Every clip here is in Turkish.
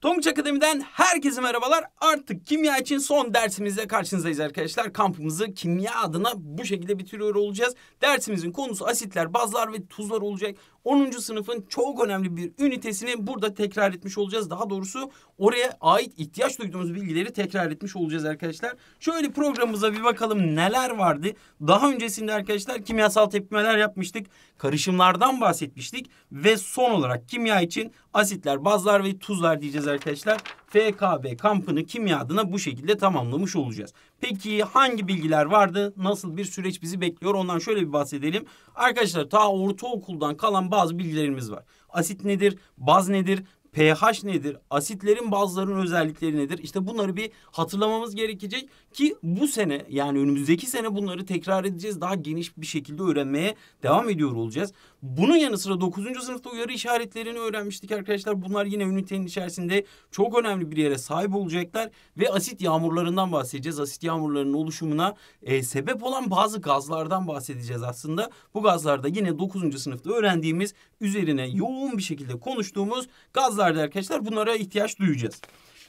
Tonguç Akademi'den herkese merhabalar. Artık kimya için son dersimizle karşınızdayız arkadaşlar. Kampımızı kimya adına bu şekilde bitiriyor olacağız. Dersimizin konusu asitler, bazlar ve tuzlar olacak. 10. sınıfın çok önemli bir ünitesini burada tekrar etmiş olacağız. Daha doğrusu oraya ait ihtiyaç duyduğumuz bilgileri tekrar etmiş olacağız arkadaşlar. Şöyle programımıza bir bakalım neler vardı. Daha öncesinde arkadaşlar kimyasal tepkimeler yapmıştık. Karışımlardan bahsetmiştik. Ve son olarak kimya için asitler, bazlar ve tuzlar diyeceğiz arkadaşlar. FKB kampını kimya adına bu şekilde tamamlamış olacağız. Peki hangi bilgiler vardı? Nasıl bir süreç bizi bekliyor? Ondan şöyle bir bahsedelim. Arkadaşlar ta ortaokuldan kalan bazı bilgilerimiz var. Asit nedir? Baz nedir? pH nedir? Asitlerin bazılarının özellikleri nedir? İşte bunları bir hatırlamamız gerekecek ki bu sene yani önümüzdeki sene bunları tekrar edeceğiz. Daha geniş bir şekilde öğrenmeye devam ediyor olacağız. Bunun yanı sıra 9. sınıfta uyarı işaretlerini öğrenmiştik arkadaşlar. Bunlar yine ünitenin içerisinde çok önemli bir yere sahip olacaklar ve asit yağmurlarından bahsedeceğiz. Asit yağmurlarının oluşumuna e, sebep olan bazı gazlardan bahsedeceğiz aslında. Bu gazlarda yine 9. sınıfta öğrendiğimiz üzerine yoğun bir şekilde konuştuğumuz gazlarda arkadaşlar bunlara ihtiyaç duyacağız.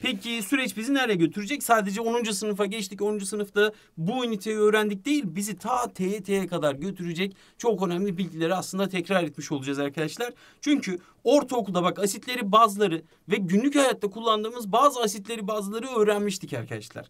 Peki süreç bizi nereye götürecek? Sadece 10. sınıfa geçtik. 10. sınıfta bu üniteyi öğrendik değil. Bizi ta TYT'ye kadar götürecek çok önemli bilgileri aslında tekrar etmiş olacağız arkadaşlar. Çünkü ortaokulda bak asitleri bazıları ve günlük hayatta kullandığımız bazı asitleri bazıları öğrenmiştik arkadaşlar.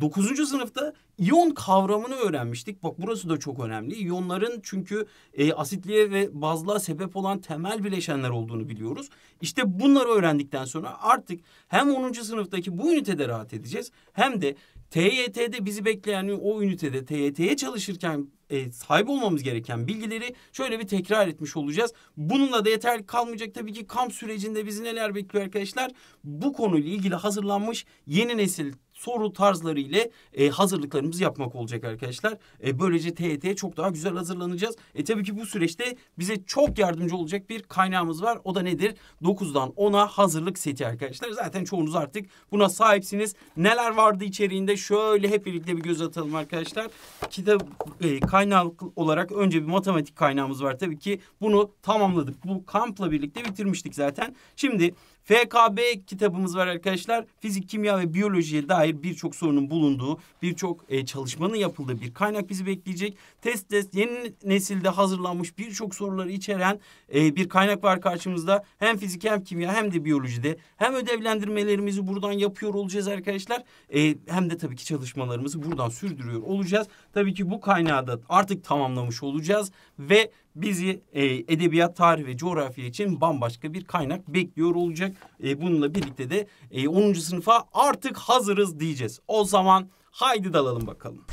9. sınıfta iyon kavramını öğrenmiştik. Bak burası da çok önemli. İyonların çünkü e, asitliğe ve bazlığa sebep olan temel bileşenler olduğunu biliyoruz. İşte bunları öğrendikten sonra artık hem 10. sınıftaki bu ünitede rahat edeceğiz hem de TYT'de bizi bekleyen o ünitede TYT'ye çalışırken e, sahip olmamız gereken bilgileri şöyle bir tekrar etmiş olacağız. Bununla da yeterli kalmayacak tabii ki kamp sürecinde bizi neler bekliyor arkadaşlar. Bu konuyla ilgili hazırlanmış yeni nesil soru tarzları ile e, hazırlıklarımızı yapmak olacak arkadaşlar. E, böylece TYT'ye çok daha güzel hazırlanacağız. E tabii ki bu süreçte bize çok yardımcı olacak bir kaynağımız var. O da nedir? 9'dan 10'a hazırlık seti arkadaşlar. Zaten çoğunuz artık buna sahipsiniz. Neler vardı içeriğinde? Şöyle hep birlikte bir göz atalım arkadaşlar. Kitap e, kaynak olarak önce bir matematik kaynağımız var tabii ki. Bunu tamamladık. Bu kampla birlikte bitirmiştik zaten. Şimdi FKB kitabımız var arkadaşlar. Fizik, kimya ve biyolojiye dair birçok sorunun bulunduğu, birçok e, çalışmanın yapıldığı bir kaynak bizi bekleyecek. Test test yeni nesilde hazırlanmış birçok soruları içeren e, bir kaynak var karşımızda. Hem fizik hem kimya hem de biyolojide. Hem ödevlendirmelerimizi buradan yapıyor olacağız arkadaşlar. E, hem de tabii ki çalışmalarımızı buradan sürdürüyor olacağız. Tabii ki bu kaynağı da artık tamamlamış olacağız ve bizi e, edebiyat, tarih ve coğrafya için bambaşka bir kaynak bekliyor olacak. E, bununla birlikte de e, 10. sınıfa artık hazırız diyeceğiz. O zaman haydi dalalım bakalım.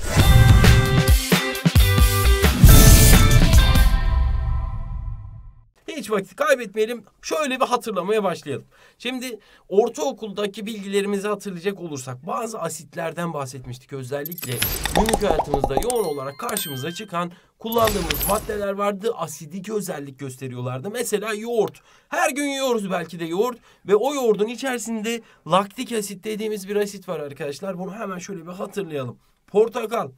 hiç vakit kaybetmeyelim. Şöyle bir hatırlamaya başlayalım. Şimdi ortaokuldaki bilgilerimizi hatırlayacak olursak bazı asitlerden bahsetmiştik. Özellikle günlük hayatımızda yoğun olarak karşımıza çıkan kullandığımız maddeler vardı. Asidik özellik gösteriyorlardı. Mesela yoğurt. Her gün yiyoruz belki de yoğurt ve o yoğurdun içerisinde laktik asit dediğimiz bir asit var arkadaşlar. Bunu hemen şöyle bir hatırlayalım. Portakal,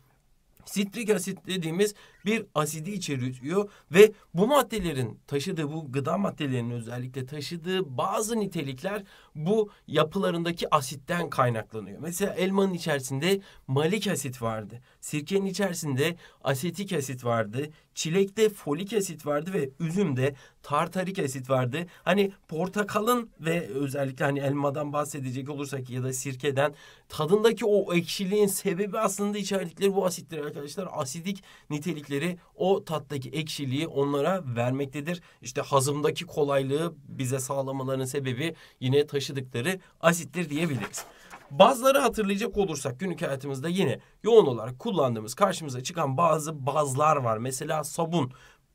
sitrik asit dediğimiz bir asidi içeriyor ve bu maddelerin taşıdığı bu gıda maddelerinin özellikle taşıdığı bazı nitelikler bu yapılarındaki asitten kaynaklanıyor. Mesela elmanın içerisinde malik asit vardı. Sirkenin içerisinde asetik asit vardı. Çilekte folik asit vardı ve üzümde tartarik asit vardı. Hani portakalın ve özellikle hani elmadan bahsedecek olursak ya da sirkeden tadındaki o ekşiliğin sebebi aslında içerdikleri bu asitler arkadaşlar. Asidik nitelikleri o tattaki ekşiliği onlara vermektedir. İşte hazımdaki kolaylığı bize sağlamaların sebebi yine taşıdıkları asittir diyebiliriz. Bazları hatırlayacak olursak günlük hayatımızda yine yoğun olarak kullandığımız karşımıza çıkan bazı bazlar var. Mesela sabun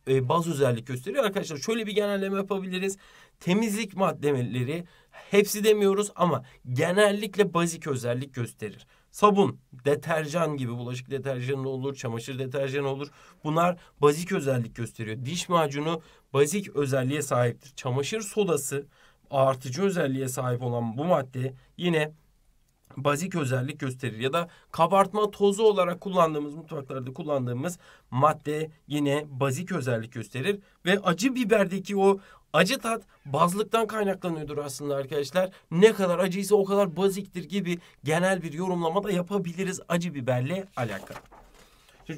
e, baz özellik gösteriyor. Arkadaşlar şöyle bir genelleme yapabiliriz. Temizlik maddeleri hepsi demiyoruz ama genellikle bazik özellik gösterir. Sabun, deterjan gibi bulaşık deterjanı olur, çamaşır deterjanı olur. Bunlar bazik özellik gösteriyor. Diş macunu bazik özelliğe sahiptir. Çamaşır sodası artıcı özelliğe sahip olan bu madde yine bazik özellik gösterir. Ya da kabartma tozu olarak kullandığımız mutfaklarda kullandığımız madde yine bazik özellik gösterir. Ve acı biberdeki o acı tat bazlıktan kaynaklanıyordur aslında arkadaşlar. Ne kadar acıysa o kadar baziktir gibi genel bir yorumlama da yapabiliriz acı biberle alakalı.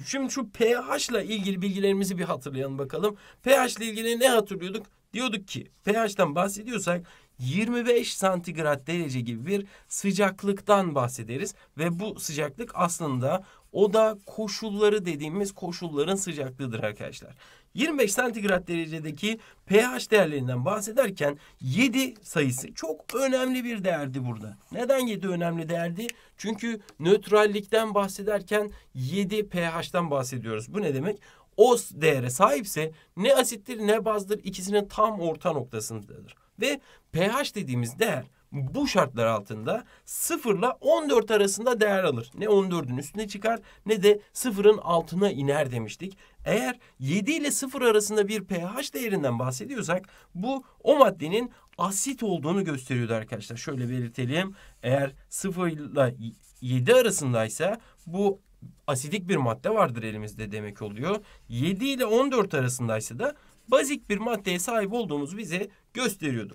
Şimdi şu pH ile ilgili bilgilerimizi bir hatırlayalım bakalım. pH ile ilgili ne hatırlıyorduk? Diyorduk ki pH'ten bahsediyorsak 25 santigrat derece gibi bir sıcaklıktan bahsederiz. Ve bu sıcaklık aslında oda koşulları dediğimiz koşulların sıcaklığıdır arkadaşlar. 25 santigrat derecedeki pH değerlerinden bahsederken 7 sayısı çok önemli bir değerdi burada. Neden 7 önemli değerdi? Çünkü nötrallikten bahsederken 7 pH'tan bahsediyoruz. Bu ne demek? O değere sahipse ne asittir ne bazdır ikisinin tam orta noktasındadır. Ve pH dediğimiz değer bu şartlar altında 0 ile 14 arasında değer alır. Ne 14'ün üstüne çıkar ne de 0'ın altına iner demiştik. Eğer 7 ile 0 arasında bir pH değerinden bahsediyorsak bu o maddenin asit olduğunu gösteriyordu arkadaşlar. Şöyle belirtelim. Eğer 0 ile 7 arasındaysa bu asidik bir madde vardır elimizde demek oluyor. 7 ile 14 arasındaysa da bazik bir maddeye sahip olduğumuzu bize gösteriyordu.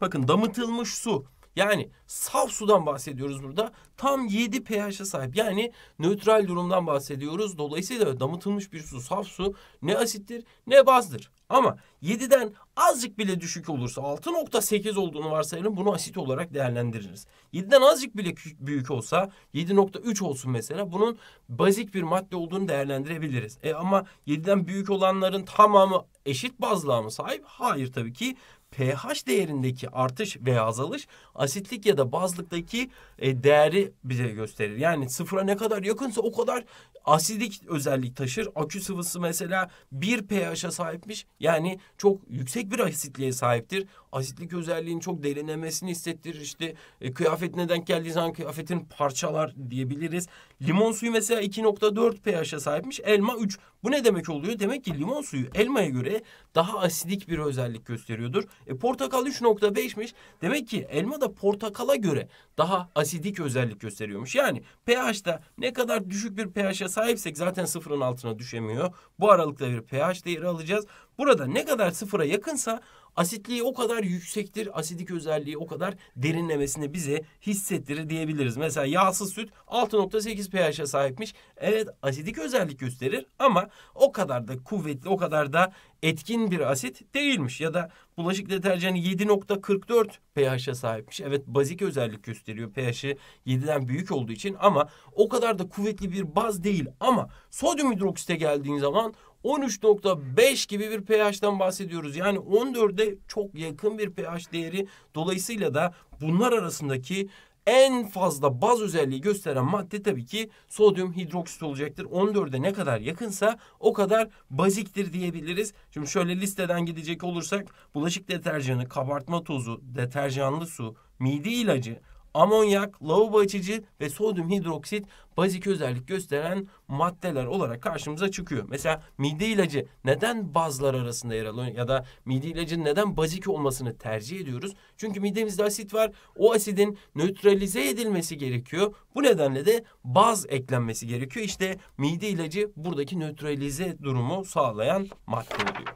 Bakın damıtılmış su yani saf sudan bahsediyoruz burada. Tam 7 pH'e sahip. Yani nötral durumdan bahsediyoruz. Dolayısıyla damıtılmış bir su saf su ne asittir ne bazdır. Ama 7'den azıcık bile düşük olursa 6.8 olduğunu varsayalım bunu asit olarak değerlendiririz. 7'den azıcık bile büyük olsa 7.3 olsun mesela bunun bazik bir madde olduğunu değerlendirebiliriz. E ama 7'den büyük olanların tamamı eşit bazlığa mı sahip? Hayır tabii ki pH değerindeki artış veya azalış asitlik ya da bazlıktaki e, değeri bize gösterir. Yani sıfıra ne kadar yakınsa o kadar asidik özellik taşır. Akü sıvısı mesela 1 pH'e sahipmiş. Yani çok yüksek bir asitliğe sahiptir. Asitlik özelliğinin çok derinlemesini hissettirir. İşte e, kıyafet neden geldiği zaman kıyafetin parçalar diyebiliriz. Limon suyu mesela 2.4 pH'e sahipmiş. Elma 3. Bu ne demek oluyor? Demek ki limon suyu elmaya göre daha asidik bir özellik gösteriyordur. E, portakal 3.5'miş. Demek ki elma da da portakala göre daha asidik özellik gösteriyormuş. Yani pH'da ne kadar düşük bir pH'e sahipsek zaten sıfırın altına düşemiyor. Bu aralıkta bir pH değeri alacağız. Burada ne kadar sıfıra yakınsa asitliği o kadar yüksektir, asidik özelliği o kadar derinlemesine bize hissettirir diyebiliriz. Mesela yağsız süt 6.8 pH'e sahipmiş. Evet asidik özellik gösterir ama o kadar da kuvvetli, o kadar da etkin bir asit değilmiş. Ya da bulaşık deterjanı 7.44 pH'e sahipmiş. Evet bazik özellik gösteriyor. pH'i 7'den büyük olduğu için ama o kadar da kuvvetli bir baz değil. Ama sodyum hidroksite geldiğin zaman 13.5 gibi bir pH'ten bahsediyoruz. Yani 14'e çok yakın bir pH değeri. Dolayısıyla da bunlar arasındaki en fazla baz özelliği gösteren madde tabii ki sodyum hidroksit olacaktır. 14'e ne kadar yakınsa o kadar baziktir diyebiliriz. Şimdi şöyle listeden gidecek olursak bulaşık deterjanı, kabartma tozu, deterjanlı su, mide ilacı, amonyak, lavabo açıcı ve sodyum hidroksit bazik özellik gösteren maddeler olarak karşımıza çıkıyor. Mesela mide ilacı neden bazlar arasında yer alıyor ya da mide ilacının neden bazik olmasını tercih ediyoruz? Çünkü midemizde asit var. O asidin nötralize edilmesi gerekiyor. Bu nedenle de baz eklenmesi gerekiyor. İşte mide ilacı buradaki nötralize durumu sağlayan madde oluyor.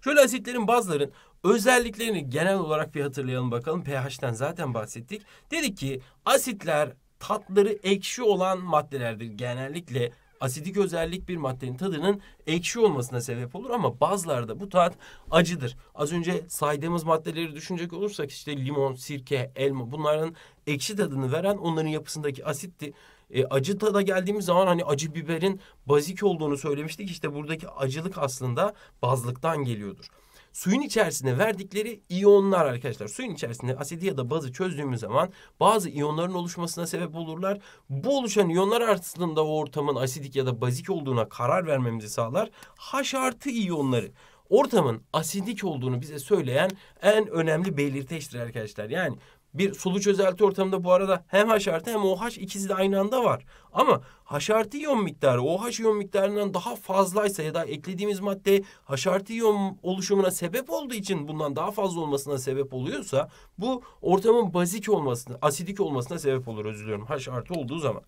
Şöyle asitlerin bazların. Özelliklerini genel olarak bir hatırlayalım bakalım. pH'ten zaten bahsettik. Dedik ki asitler tatları ekşi olan maddelerdir. Genellikle asidik özellik bir maddenin tadının ekşi olmasına sebep olur ama bazılarda bu tat acıdır. Az önce saydığımız maddeleri düşünecek olursak işte limon, sirke, elma bunların ekşi tadını veren onların yapısındaki asitti. E, acı tada geldiğimiz zaman hani acı biberin bazik olduğunu söylemiştik. İşte buradaki acılık aslında bazlıktan geliyordur suyun içerisinde verdikleri iyonlar arkadaşlar. Suyun içerisinde asidi ya da bazı çözdüğümüz zaman bazı iyonların oluşmasına sebep olurlar. Bu oluşan iyonlar aslında o ortamın asidik ya da bazik olduğuna karar vermemizi sağlar. H artı iyonları ortamın asidik olduğunu bize söyleyen en önemli belirteçtir arkadaşlar. Yani bir sulu çözelti ortamında bu arada hem H artı hem OH ikisi de aynı anda var. Ama H artı iyon miktarı OH iyon miktarından daha fazlaysa ya da eklediğimiz madde H artı iyon oluşumuna sebep olduğu için bundan daha fazla olmasına sebep oluyorsa bu ortamın bazik olmasına, asidik olmasına sebep olur özür diliyorum H artı olduğu zaman.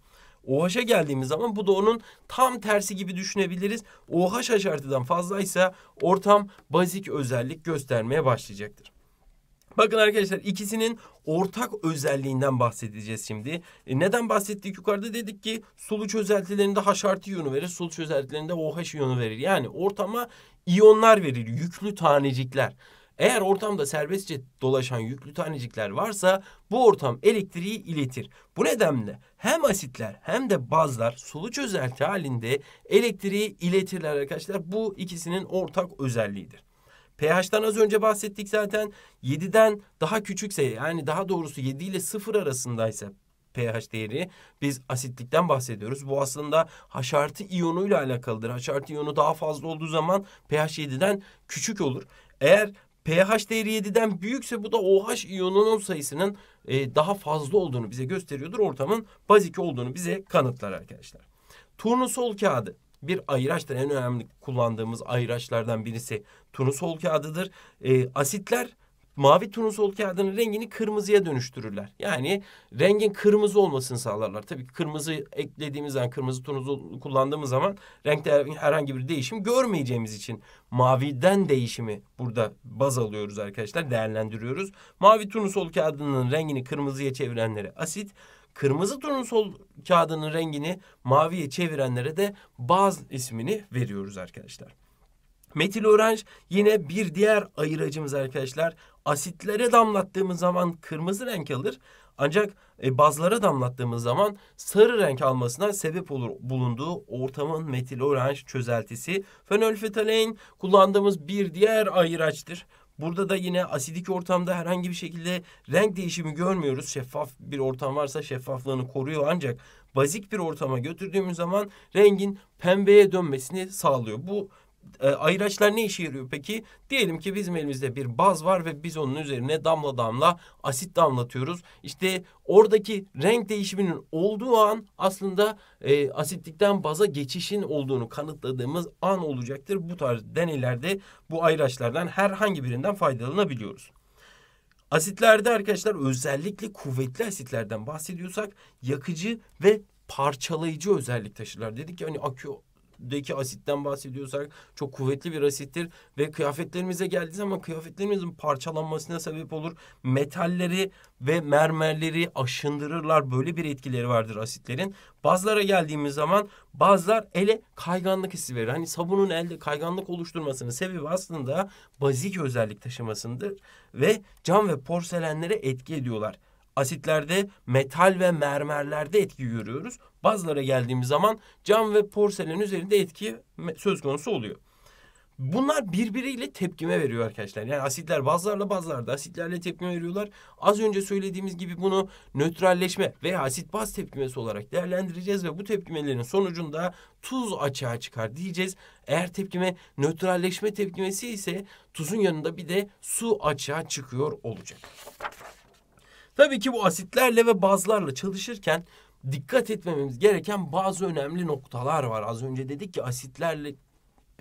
OH'a e geldiğimiz zaman bu da onun tam tersi gibi düşünebiliriz. OH haşartıdan fazlaysa ortam bazik özellik göstermeye başlayacaktır. Bakın arkadaşlar ikisinin ortak özelliğinden bahsedeceğiz şimdi. E neden bahsettik yukarıda? Dedik ki sulu çözeltilerinde H artı iyonu verir. Sulu çözeltilerinde OH iyonu verir. Yani ortama iyonlar verir. Yüklü tanecikler. Eğer ortamda serbestçe dolaşan yüklü tanecikler varsa bu ortam elektriği iletir. Bu nedenle hem asitler hem de bazlar sulu çözelti halinde elektriği iletirler arkadaşlar. Bu ikisinin ortak özelliğidir pH'ten az önce bahsettik zaten. 7'den daha küçükse yani daha doğrusu 7 ile 0 arasındaysa pH değeri biz asitlikten bahsediyoruz. Bu aslında haşartı iyonuyla alakalıdır. Haşartı iyonu daha fazla olduğu zaman pH 7'den küçük olur. Eğer pH değeri 7'den büyükse bu da OH iyonunun sayısının e, daha fazla olduğunu bize gösteriyordur. Ortamın bazik olduğunu bize kanıtlar arkadaşlar. Turnusol kağıdı bir ayıraçtır. En önemli kullandığımız ayıraçlardan birisi turnusol kağıdıdır. E, asitler mavi turnusol kağıdının rengini kırmızıya dönüştürürler. Yani rengin kırmızı olmasını sağlarlar. Tabii kırmızı eklediğimiz zaman, kırmızı turnusol kullandığımız zaman renkte herhangi bir değişim görmeyeceğimiz için maviden değişimi burada baz alıyoruz arkadaşlar, değerlendiriyoruz. Mavi turnusol kağıdının rengini kırmızıya çevirenlere asit, kırmızı tonun sol kağıdının rengini maviye çevirenlere de baz ismini veriyoruz arkadaşlar. Metil oranj yine bir diğer ayıracımız arkadaşlar. Asitlere damlattığımız zaman kırmızı renk alır. Ancak e, bazlara damlattığımız zaman sarı renk almasına sebep olur bulunduğu ortamın metil oranj çözeltisi. Fenolfetalein kullandığımız bir diğer ayıraçtır. Burada da yine asidik ortamda herhangi bir şekilde renk değişimi görmüyoruz. Şeffaf bir ortam varsa şeffaflığını koruyor ancak bazik bir ortama götürdüğümüz zaman rengin pembeye dönmesini sağlıyor. Bu e, ayıraçlar ne işe yarıyor peki? Diyelim ki bizim elimizde bir baz var ve biz onun üzerine damla damla asit damlatıyoruz. İşte oradaki renk değişiminin olduğu an aslında e, asitlikten baza geçişin olduğunu kanıtladığımız an olacaktır. Bu tarz deneylerde bu ayıraçlardan herhangi birinden faydalanabiliyoruz. Asitlerde arkadaşlar özellikle kuvvetli asitlerden bahsediyorsak yakıcı ve parçalayıcı özellik taşırlar. Dedik ya hani akü deki asitten bahsediyorsak çok kuvvetli bir asittir ve kıyafetlerimize geldiği zaman kıyafetlerimizin parçalanmasına sebep olur. Metalleri ve mermerleri aşındırırlar. Böyle bir etkileri vardır asitlerin. Bazılara geldiğimiz zaman bazılar ele kayganlık hissi verir. Hani sabunun elde kayganlık oluşturmasının sebebi aslında bazik özellik taşımasındır ve cam ve porselenlere etki ediyorlar. Asitlerde metal ve mermerlerde etki görüyoruz. Bazılara geldiğimiz zaman cam ve porselen üzerinde etki söz konusu oluyor. Bunlar birbiriyle tepkime veriyor arkadaşlar. Yani asitler bazılarla bazılarda asitlerle tepkime veriyorlar. Az önce söylediğimiz gibi bunu nötralleşme veya asit baz tepkimesi olarak değerlendireceğiz ve bu tepkimelerin sonucunda tuz açığa çıkar diyeceğiz. Eğer tepkime nötralleşme tepkimesi ise tuzun yanında bir de su açığa çıkıyor olacak. Tabii ki bu asitlerle ve bazlarla çalışırken dikkat etmememiz gereken bazı önemli noktalar var. Az önce dedik ki asitlerle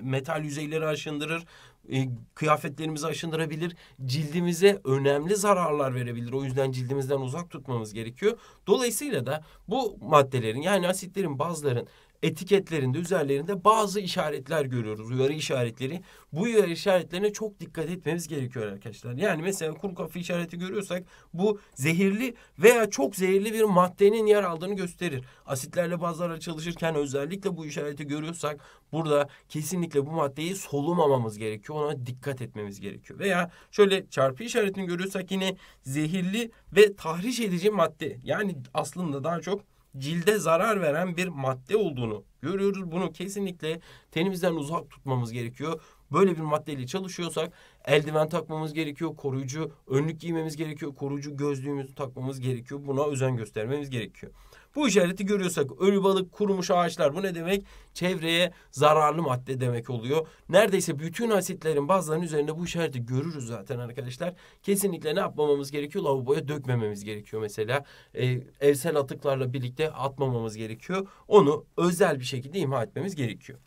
metal yüzeyleri aşındırır, e, kıyafetlerimizi aşındırabilir, cildimize önemli zararlar verebilir. O yüzden cildimizden uzak tutmamız gerekiyor. Dolayısıyla da bu maddelerin yani asitlerin, bazların etiketlerinde, üzerlerinde bazı işaretler görüyoruz. Uyarı işaretleri. Bu uyarı işaretlerine çok dikkat etmemiz gerekiyor arkadaşlar. Yani mesela kuru kafa işareti görüyorsak bu zehirli veya çok zehirli bir maddenin yer aldığını gösterir. Asitlerle bazılarla çalışırken özellikle bu işareti görüyorsak burada kesinlikle bu maddeyi solumamamız gerekiyor. Ona dikkat etmemiz gerekiyor. Veya şöyle çarpı işaretini görüyorsak yine zehirli ve tahriş edici madde. Yani aslında daha çok cilde zarar veren bir madde olduğunu görüyoruz. Bunu kesinlikle tenimizden uzak tutmamız gerekiyor. Böyle bir maddeyle çalışıyorsak eldiven takmamız gerekiyor, koruyucu önlük giymemiz gerekiyor, koruyucu gözlüğümüzü takmamız gerekiyor. Buna özen göstermemiz gerekiyor. Bu işareti görüyorsak ölü balık, kurumuş ağaçlar bu ne demek? Çevreye zararlı madde demek oluyor. Neredeyse bütün asitlerin bazılarının üzerinde bu işareti görürüz zaten arkadaşlar. Kesinlikle ne yapmamamız gerekiyor? Lavaboya dökmememiz gerekiyor mesela. E, evsel atıklarla birlikte atmamamız gerekiyor. Onu özel bir şekilde imha etmemiz gerekiyor.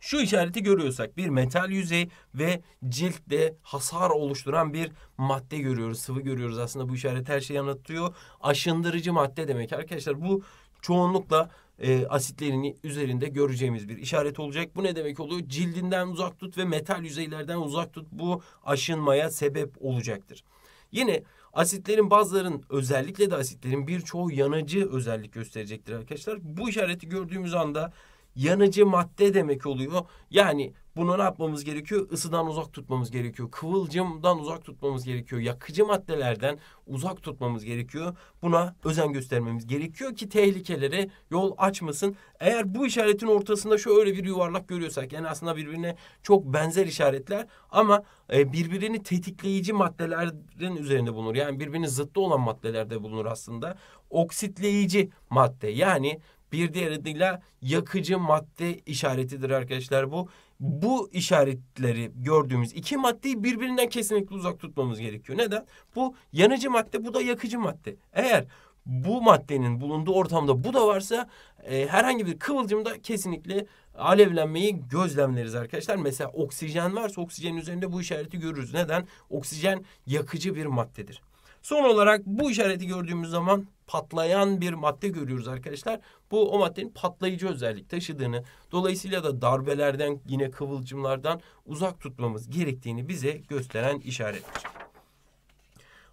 Şu işareti görüyorsak bir metal yüzey ve ciltte hasar oluşturan bir madde görüyoruz, sıvı görüyoruz. Aslında bu işaret her şeyi anlatıyor. Aşındırıcı madde demek arkadaşlar. Bu çoğunlukla e, asitlerini üzerinde göreceğimiz bir işaret olacak. Bu ne demek oluyor? Cildinden uzak tut ve metal yüzeylerden uzak tut. Bu aşınmaya sebep olacaktır. Yine asitlerin bazıların özellikle de asitlerin birçoğu yanıcı özellik gösterecektir arkadaşlar. Bu işareti gördüğümüz anda yanıcı madde demek oluyor. Yani bunu ne yapmamız gerekiyor? Isıdan uzak tutmamız gerekiyor. Kıvılcımdan uzak tutmamız gerekiyor. Yakıcı maddelerden uzak tutmamız gerekiyor. Buna özen göstermemiz gerekiyor ki tehlikelere yol açmasın. Eğer bu işaretin ortasında şöyle bir yuvarlak görüyorsak yani aslında birbirine çok benzer işaretler ama e, birbirini tetikleyici maddelerin üzerinde bulunur. Yani birbirini zıttı olan maddelerde bulunur aslında. Oksitleyici madde yani bir diğer adıyla yakıcı madde işaretidir arkadaşlar bu. Bu işaretleri gördüğümüz iki maddeyi birbirinden kesinlikle uzak tutmamız gerekiyor. Neden? Bu yanıcı madde, bu da yakıcı madde. Eğer bu maddenin bulunduğu ortamda bu da varsa e, herhangi bir kıvılcımda kesinlikle alevlenmeyi gözlemleriz arkadaşlar. Mesela oksijen varsa oksijenin üzerinde bu işareti görürüz. Neden? Oksijen yakıcı bir maddedir. Son olarak bu işareti gördüğümüz zaman patlayan bir madde görüyoruz arkadaşlar. Bu o maddenin patlayıcı özellik taşıdığını dolayısıyla da darbelerden yine kıvılcımlardan uzak tutmamız gerektiğini bize gösteren işaret.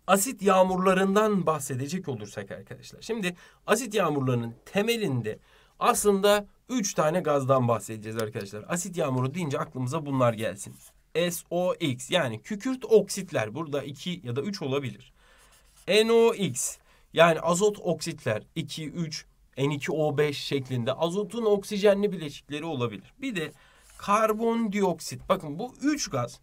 Asit yağmurlarından bahsedecek olursak arkadaşlar. Şimdi asit yağmurlarının temelinde aslında üç tane gazdan bahsedeceğiz arkadaşlar. Asit yağmuru deyince aklımıza bunlar gelsin. SOX yani kükürt oksitler burada iki ya da üç olabilir. NOX yani azot oksitler 2, 3, N2O5 şeklinde azotun oksijenli bileşikleri olabilir. Bir de karbondioksit. Bakın bu üç gaz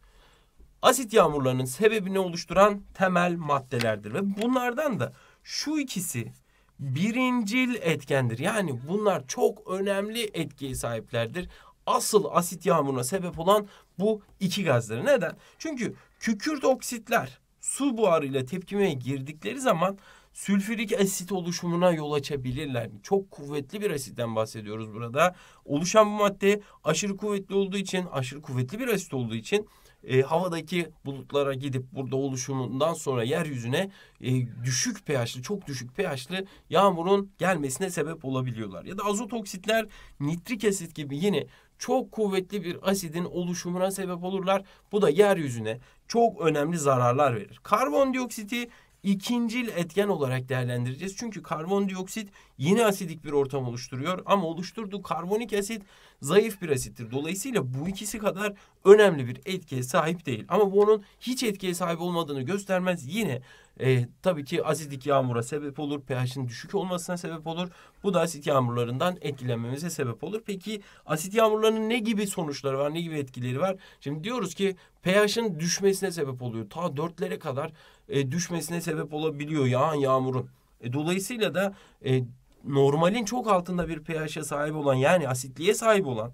asit yağmurlarının sebebini oluşturan temel maddelerdir. Ve bunlardan da şu ikisi birincil etkendir. Yani bunlar çok önemli etkiye sahiplerdir. Asıl asit yağmuruna sebep olan bu iki gazları. Neden? Çünkü kükürt oksitler su buharıyla tepkimeye girdikleri zaman sülfürik asit oluşumuna yol açabilirler. Çok kuvvetli bir asitten bahsediyoruz burada. Oluşan bu madde aşırı kuvvetli olduğu için, aşırı kuvvetli bir asit olduğu için e, havadaki bulutlara gidip burada oluşumundan sonra yeryüzüne e, düşük pH'li, çok düşük pH'li yağmurun gelmesine sebep olabiliyorlar. Ya da azot oksitler nitrik asit gibi yine çok kuvvetli bir asidin oluşumuna sebep olurlar. Bu da yeryüzüne çok önemli zararlar verir. Karbondioksiti ikincil etken olarak değerlendireceğiz. Çünkü karbondioksit yine asidik bir ortam oluşturuyor ama oluşturduğu karbonik asit zayıf bir asittir. Dolayısıyla bu ikisi kadar önemli bir etkiye sahip değil. Ama bu onun hiç etkiye sahip olmadığını göstermez. Yine e, tabii ki asidik yağmura sebep olur. pH'in düşük olmasına sebep olur. Bu da asit yağmurlarından etkilenmemize sebep olur. Peki asit yağmurlarının ne gibi sonuçları var? Ne gibi etkileri var? Şimdi diyoruz ki pH'in düşmesine sebep oluyor. Ta dörtlere kadar e, düşmesine sebep olabiliyor yağan yağmurun. E, dolayısıyla da e, normalin çok altında bir pH'e sahip olan yani asitliğe sahip olan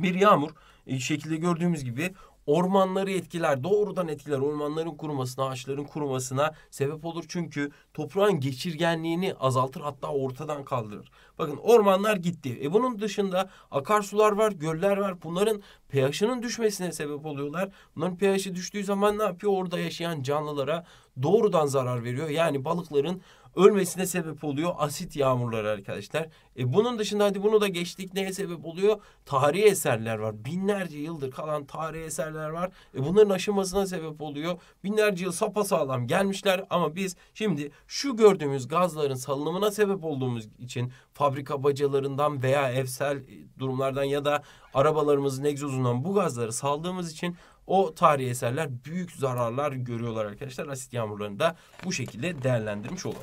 bir yağmur e, şekilde gördüğümüz gibi ormanları etkiler. Doğrudan etkiler. Ormanların kurumasına, ağaçların kurumasına sebep olur. Çünkü toprağın geçirgenliğini azaltır hatta ortadan kaldırır. Bakın ormanlar gitti. E bunun dışında akarsular var, göller var. Bunların pH'ının düşmesine sebep oluyorlar. Bunların pH'i düştüğü zaman ne yapıyor? Orada yaşayan canlılara doğrudan zarar veriyor. Yani balıkların ölmesine sebep oluyor asit yağmurları arkadaşlar. E bunun dışında hadi bunu da geçtik neye sebep oluyor? Tarihi eserler var. Binlerce yıldır kalan tarihi eserler var. E bunların aşınmasına sebep oluyor. Binlerce yıl sapasağlam gelmişler ama biz şimdi şu gördüğümüz gazların salınımına sebep olduğumuz için fabrika bacalarından veya evsel durumlardan ya da arabalarımızın egzozundan bu gazları saldığımız için o tarihi eserler büyük zararlar görüyorlar arkadaşlar. Asit yağmurlarını da bu şekilde değerlendirmiş olalım.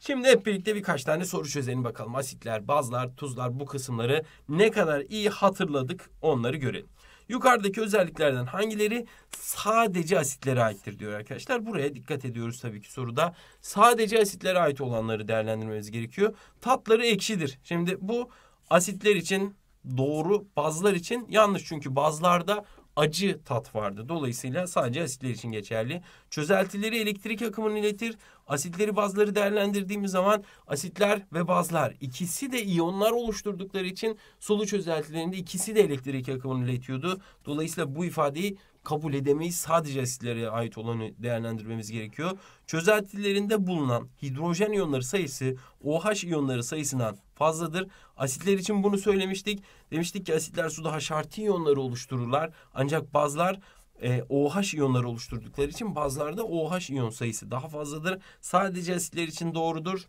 Şimdi hep birlikte birkaç tane soru çözelim bakalım. Asitler, bazlar, tuzlar bu kısımları ne kadar iyi hatırladık onları görelim. Yukarıdaki özelliklerden hangileri sadece asitlere aittir diyor arkadaşlar. Buraya dikkat ediyoruz tabii ki soruda. Sadece asitlere ait olanları değerlendirmemiz gerekiyor. Tatları ekşidir. Şimdi bu asitler için doğru bazlar için yanlış çünkü bazlarda acı tat vardı. Dolayısıyla sadece asitler için geçerli. Çözeltileri elektrik akımını iletir. Asitleri bazları değerlendirdiğimiz zaman asitler ve bazlar ikisi de iyonlar oluşturdukları için solu çözeltilerinde ikisi de elektrik akımını iletiyordu. Dolayısıyla bu ifadeyi kabul edemeyiz. Sadece asitlere ait olanı değerlendirmemiz gerekiyor. Çözeltilerinde bulunan hidrojen iyonları sayısı OH iyonları sayısından fazladır. Asitler için bunu söylemiştik. Demiştik ki asitler suda haşartı iyonları oluştururlar. Ancak bazılar e, OH iyonları oluşturdukları için bazılarda OH iyon sayısı daha fazladır. Sadece asitler için doğrudur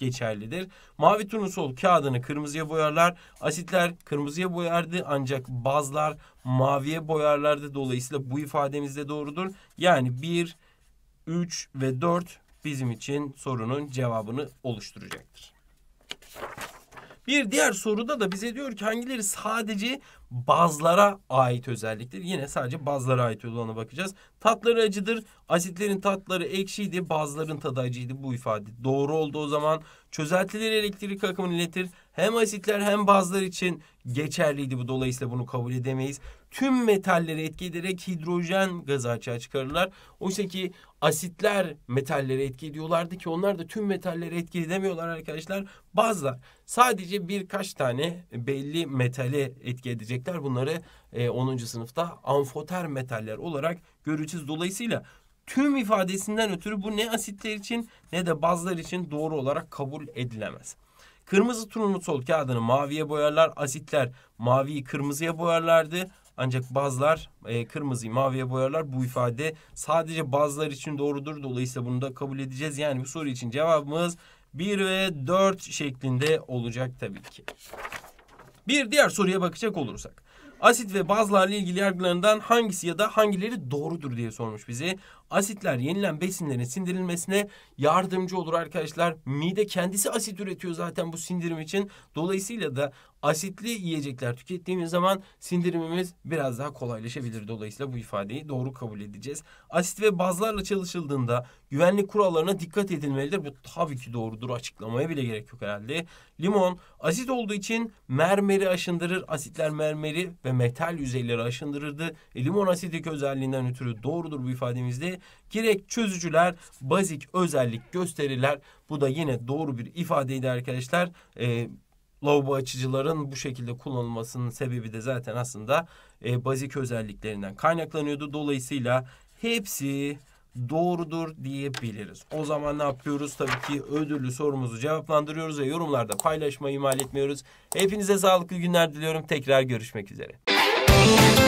geçerlidir. Mavi turnusol kağıdını kırmızıya boyarlar. Asitler kırmızıya boyardı ancak bazlar maviye boyarlardı. Dolayısıyla bu ifademiz de doğrudur. Yani 1, 3 ve 4 bizim için sorunun cevabını oluşturacaktır. Bir diğer soruda da bize diyor ki hangileri sadece bazlara ait özellikleri. Yine sadece bazlara ait olana bakacağız. Tatları acıdır. Asitlerin tatları ekşiydi. Bazların tadı acıydı bu ifade. Doğru oldu o zaman. Çözeltileri elektrik akımını iletir. Hem asitler hem bazlar için geçerliydi bu. Dolayısıyla bunu kabul edemeyiz tüm metalleri etki hidrojen gazı açığa çıkarırlar. Oysa ki asitler metalleri etki ediyorlardı ki onlar da tüm metalleri etki edemiyorlar arkadaşlar. Bazılar sadece birkaç tane belli metali etki edecekler. Bunları e, 10. sınıfta amfoter metaller olarak göreceğiz. Dolayısıyla tüm ifadesinden ötürü bu ne asitler için ne de bazlar için doğru olarak kabul edilemez. Kırmızı sol kağıdını maviye boyarlar, asitler maviyi kırmızıya boyarlardı. Ancak bazılar e, kırmızıyı maviye boyarlar. Bu ifade sadece bazılar için doğrudur. Dolayısıyla bunu da kabul edeceğiz. Yani bu soru için cevabımız 1 ve 4 şeklinde olacak tabii ki. Bir diğer soruya bakacak olursak. Asit ve bazlarla ilgili yargılarından hangisi ya da hangileri doğrudur diye sormuş bizi. Asitler yenilen besinlerin sindirilmesine yardımcı olur arkadaşlar. Mide kendisi asit üretiyor zaten bu sindirim için. Dolayısıyla da asitli yiyecekler tükettiğimiz zaman sindirimimiz biraz daha kolaylaşabilir. Dolayısıyla bu ifadeyi doğru kabul edeceğiz. Asit ve bazlarla çalışıldığında güvenlik kurallarına dikkat edilmelidir. Bu tabii ki doğrudur. Açıklamaya bile gerek yok herhalde. Limon asit olduğu için mermeri aşındırır. Asitler mermeri ve metal yüzeyleri aşındırırdı. E, limon asidik özelliğinden ötürü doğrudur bu ifademizde. Gerek çözücüler bazik özellik gösteriler, Bu da yine doğru bir ifadeydi arkadaşlar. E, lavabo açıcıların bu şekilde kullanılmasının sebebi de zaten aslında e, bazik özelliklerinden kaynaklanıyordu. Dolayısıyla hepsi doğrudur diyebiliriz. O zaman ne yapıyoruz? Tabii ki ödüllü sorumuzu cevaplandırıyoruz ve yorumlarda paylaşmayı ihmal etmiyoruz. Hepinize sağlıklı günler diliyorum. Tekrar görüşmek üzere.